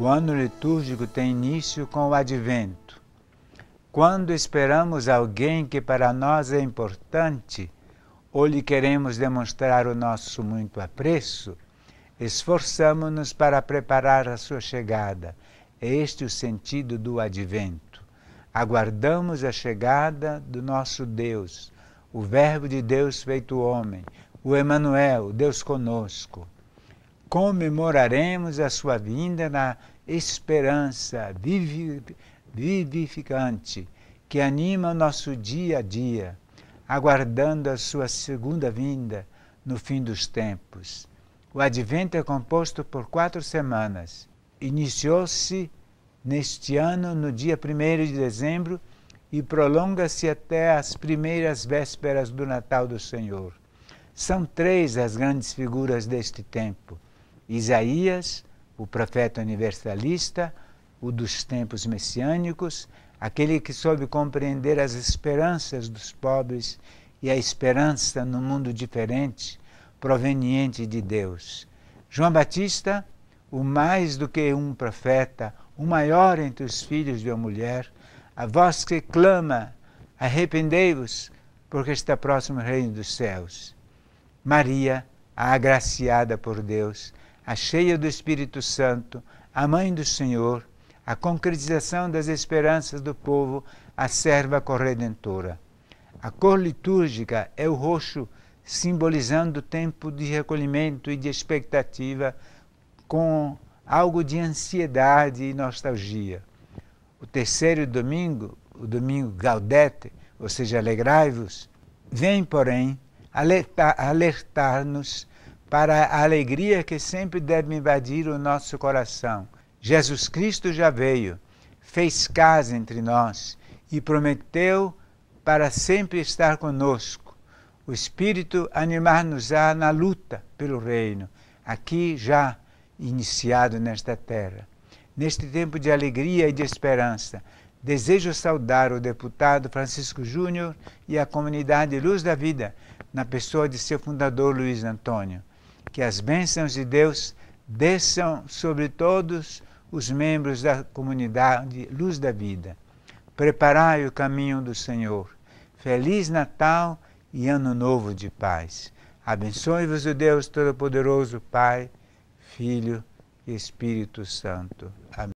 O ano litúrgico tem início com o advento. Quando esperamos alguém que para nós é importante, ou lhe queremos demonstrar o nosso muito apreço, esforçamo-nos para preparar a sua chegada. É este é o sentido do advento. Aguardamos a chegada do nosso Deus, o Verbo de Deus feito homem, o Emanuel, Deus conosco comemoraremos a sua vinda na esperança vivificante que anima o nosso dia a dia, aguardando a sua segunda vinda no fim dos tempos. O advento é composto por quatro semanas. Iniciou-se neste ano, no dia 1 de dezembro, e prolonga-se até as primeiras vésperas do Natal do Senhor. São três as grandes figuras deste tempo Isaías, o profeta universalista, o dos tempos messiânicos, aquele que soube compreender as esperanças dos pobres e a esperança no mundo diferente proveniente de Deus. João Batista, o mais do que um profeta, o maior entre os filhos de uma mulher, a voz que clama: arrependei-vos, porque está próximo o reino dos céus. Maria, a agraciada por Deus, a cheia do Espírito Santo, a mãe do Senhor, a concretização das esperanças do povo, a serva corredentora. A cor litúrgica é o roxo, simbolizando o tempo de recolhimento e de expectativa, com algo de ansiedade e nostalgia. O terceiro domingo, o domingo Gaudete, ou seja, alegrai-vos, vem, porém, alertar-nos para a alegria que sempre deve invadir o nosso coração. Jesus Cristo já veio, fez casa entre nós e prometeu para sempre estar conosco. O Espírito animar-nos-á na luta pelo reino, aqui já iniciado nesta terra. Neste tempo de alegria e de esperança, desejo saudar o deputado Francisco Júnior e a comunidade Luz da Vida, na pessoa de seu fundador Luiz Antônio que as bênçãos de Deus desçam sobre todos os membros da comunidade Luz da Vida. Preparai o caminho do Senhor. Feliz Natal e Ano Novo de Paz. Abençoe-vos o Deus Todo-Poderoso, Pai, Filho e Espírito Santo. Amém.